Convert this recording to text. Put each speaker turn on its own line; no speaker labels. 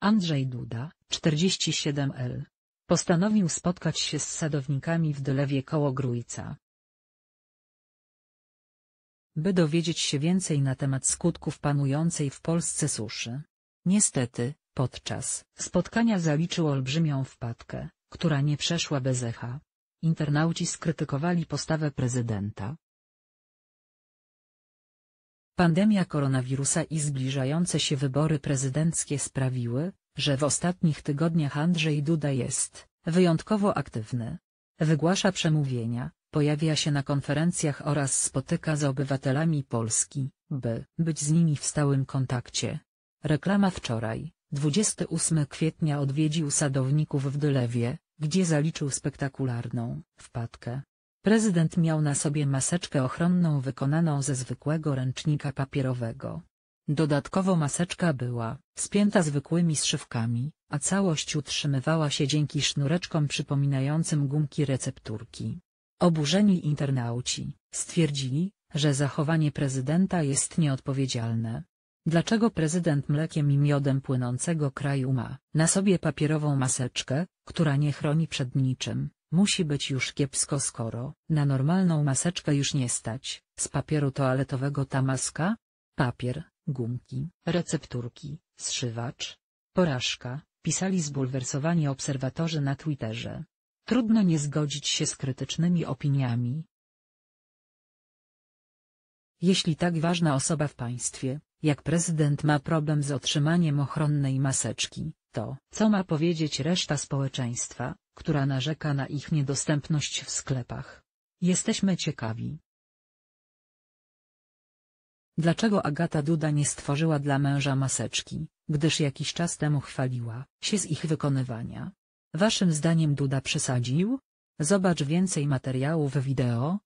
Andrzej Duda, 47L. Postanowił spotkać się z sadownikami w Dylewie koło Grójca. By dowiedzieć się więcej na temat skutków panującej w Polsce suszy. Niestety, podczas spotkania zaliczył olbrzymią wpadkę, która nie przeszła bez echa. Internauci skrytykowali postawę prezydenta, Pandemia koronawirusa i zbliżające się wybory prezydenckie sprawiły, że w ostatnich tygodniach Andrzej Duda jest wyjątkowo aktywny. Wygłasza przemówienia, pojawia się na konferencjach oraz spotyka z obywatelami Polski, by być z nimi w stałym kontakcie. Reklama wczoraj, 28 kwietnia odwiedził sadowników w Dylewie, gdzie zaliczył spektakularną wpadkę. Prezydent miał na sobie maseczkę ochronną wykonaną ze zwykłego ręcznika papierowego. Dodatkowo maseczka była spięta zwykłymi zszywkami, a całość utrzymywała się dzięki sznureczkom przypominającym gumki recepturki. Oburzeni internauci stwierdzili, że zachowanie prezydenta jest nieodpowiedzialne. Dlaczego prezydent mlekiem i miodem płynącego kraju ma na sobie papierową maseczkę, która nie chroni przed niczym? Musi być już kiepsko skoro, na normalną maseczkę już nie stać, z papieru toaletowego ta maska? Papier, gumki, recepturki, zszywacz. Porażka, pisali zbulwersowani obserwatorzy na Twitterze. Trudno nie zgodzić się z krytycznymi opiniami. Jeśli tak ważna osoba w państwie, jak prezydent ma problem z otrzymaniem ochronnej maseczki, to co ma powiedzieć reszta społeczeństwa? która narzeka na ich niedostępność w sklepach. Jesteśmy ciekawi. Dlaczego Agata Duda nie stworzyła dla męża maseczki, gdyż jakiś czas temu chwaliła się z ich wykonywania? Waszym zdaniem Duda przesadził? Zobacz więcej materiałów wideo,